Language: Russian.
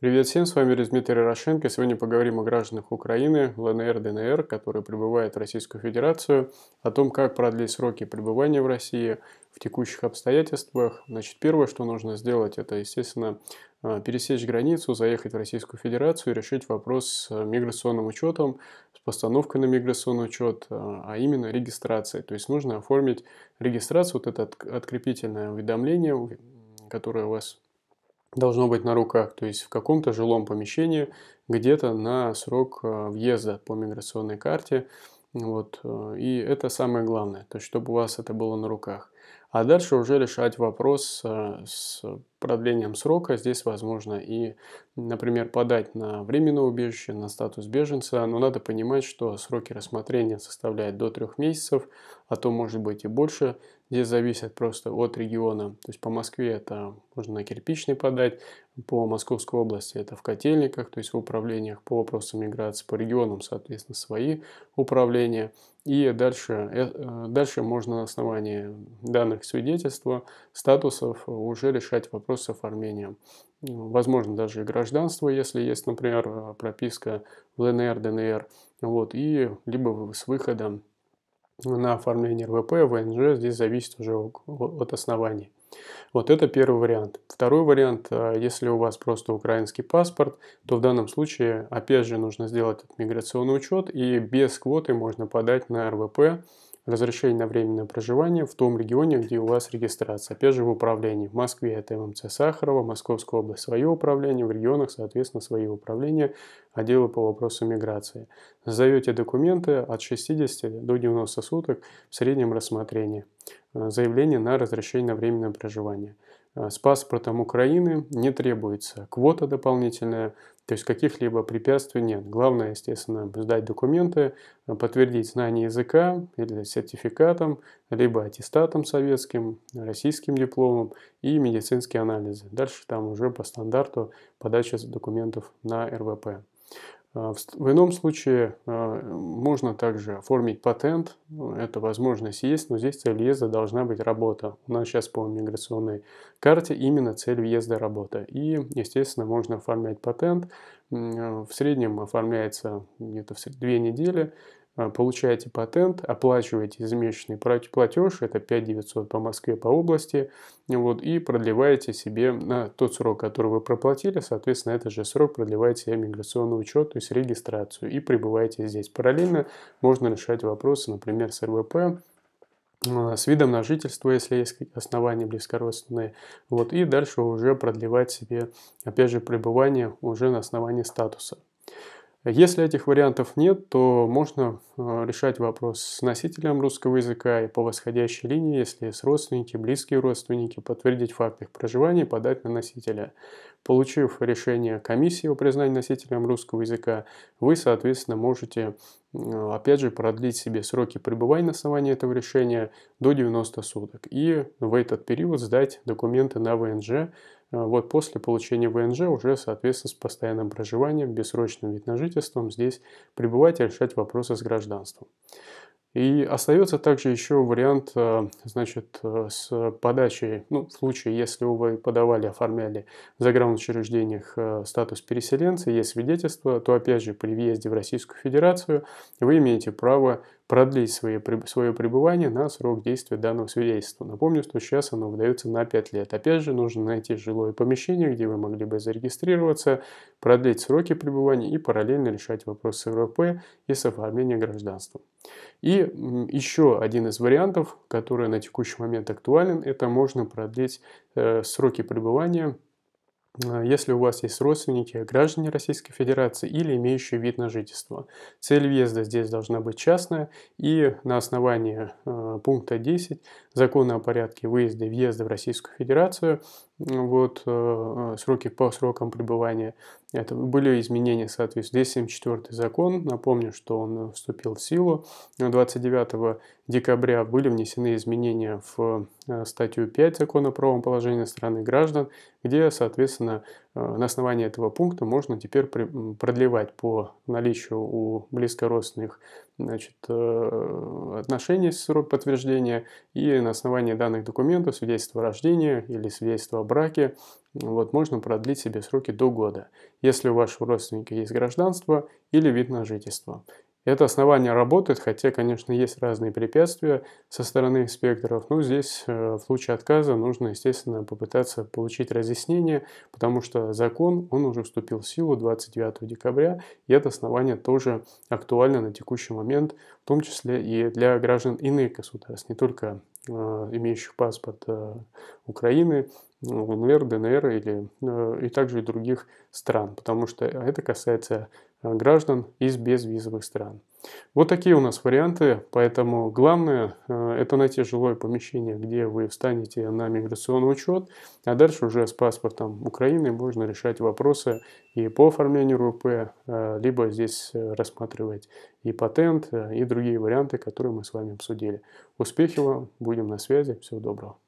Привет всем, с вами Дмитрий Ярошенко. Сегодня поговорим о гражданах Украины, ЛНР, ДНР, которые прибывают в Российскую Федерацию, о том, как продлить сроки пребывания в России в текущих обстоятельствах. Значит, первое, что нужно сделать, это, естественно, э, пересечь границу, заехать в Российскую Федерацию и решить вопрос с э, миграционным учетом, с постановкой на миграционный учет, э, а именно регистрацией. То есть нужно оформить регистрацию, вот это открепительное уведомление, которое у вас должно быть на руках, то есть в каком-то жилом помещении, где-то на срок э, въезда по миграционной карте. Вот. Э, и это самое главное, то есть чтобы у вас это было на руках. А дальше уже решать вопрос э, с продлением срока. Здесь возможно и, например, подать на временное убежище, на статус беженца. Но надо понимать, что сроки рассмотрения составляют до трех месяцев, а то может быть и больше. Здесь зависит просто от региона. То есть по Москве это можно на кирпичный подать, по Московской области это в котельниках, то есть в управлениях по вопросам миграции, по регионам, соответственно, свои управления. И дальше, э, дальше можно на основании данных свидетельства, статусов уже решать вопросы с оформлением. Возможно, даже и гражданство, если есть, например, прописка в ЛНР, ДНР, вот, и либо с выходом на оформление РВП, ВНЖ, здесь зависит уже от оснований. Вот это первый вариант. Второй вариант, а, если у вас просто украинский паспорт, то в данном случае опять же нужно сделать этот миграционный учет и без квоты можно подать на РВП разрешение на временное проживание в том регионе, где у вас регистрация. Опять же, в управлении. В Москве это ММЦ Сахарова, Московская область свое управление, в регионах, соответственно, свои управления, отделы по вопросу миграции. Создаете документы от 60 до 90 суток в среднем рассмотрении. Э, заявление на разрешение на временное проживание. Э, с паспортом Украины не требуется квота дополнительная, то есть каких-либо препятствий нет. Главное, естественно, сдать документы, э, подтвердить знание языка или сертификатом, либо аттестатом советским, российским дипломом и медицинские анализы. Дальше там уже по стандарту подача документов на РВП. А, в ином случае а, можно также оформить патент, эта возможность есть, но здесь цель въезда должна быть работа. У нас сейчас по миграционной карте именно цель въезда работа. И, естественно, можно оформлять патент. А, в среднем оформляется где-то в две недели. А, получаете патент, оплачиваете ежемесячный платеж, это 5 900 по Москве, по области, вот, и продлеваете себе на тот срок, который вы проплатили, соответственно, этот же срок продлеваете себе миграционный учет, то есть регистрацию, и пребываете здесь. Параллельно можно решать вопросы, например, с РВП, а, с видом на жительство, если есть основания близкородственные, вот, и дальше уже продлевать себе, опять же, пребывание уже на основании статуса. Если этих вариантов нет, то можно э, решать вопрос с носителем русского языка и по восходящей линии, если есть родственники, близкие родственники, подтвердить факт их проживания и подать на носителя. Получив решение комиссии о признании носителем русского языка, вы, соответственно, можете, э, опять же, продлить себе сроки пребывания на основании этого решения до 90 суток и в этот период сдать документы на ВНЖ, а вот после получения ВНЖ уже, соответственно, с постоянным проживанием, бессрочным вид на жительством здесь пребывать и решать вопросы с гражданством. И остается также еще вариант, э, значит, э, с подачей, ну, в случае, если вы подавали, оформляли в учреждениях э, статус переселенца, есть свидетельство, то, опять же, при въезде в Российскую Федерацию вы имеете право продлить свое свое пребывание на срок действия данного свидетельства. Напомню, что сейчас оно выдается на 5 лет. Опять же, нужно найти жилое помещение, где вы могли бы зарегистрироваться, продлить сроки пребывания и параллельно решать вопросы с РВП и с оформлением гражданства. И еще один из вариантов, который на текущий момент актуален, это можно продлить э, сроки пребывания Э, если у вас есть родственники, граждане Российской Федерации или имеющие вид на жительство. Цель въезда здесь должна быть частная, и на основании э, пункта 10 Закона о порядке выезда и въезда в Российскую Федерацию вот, э, э, сроки по срокам пребывания. Это были изменения, соответственно, 274 закон, напомню, что он вступил в силу. 29 декабря были внесены изменения в э, статью 5 закона о правом положении страны граждан, где, соответственно, Э, на основании этого пункта можно теперь продлевать по наличию у близкородственных значит, э, отношений срок подтверждения и на основании данных документов, свидетельства о рождении или свидетельства о браке, вот, можно продлить себе сроки до года, если у вашего родственника есть гражданство или вид на жительство это основание работает, хотя, конечно, есть разные препятствия со стороны инспекторов. Но здесь э, в случае отказа нужно, естественно, попытаться получить разъяснение, потому что закон, он уже вступил в силу 29 декабря, и это основание тоже актуально на текущий момент, в том числе и для граждан иных государств, не только э, имеющих паспорт э, Украины, ЛНР, ну, ДНР или, и также и других стран, потому что это касается Э, граждан из безвизовых стран. Вот такие у нас варианты, поэтому главное э, это найти жилое помещение, где вы встанете на миграционный учет, а дальше уже с паспортом Украины можно решать вопросы и по оформлению РУП, э, либо здесь рассматривать и патент, и другие варианты, которые мы с вами обсудили. Успехи вам, будем на связи, всего доброго.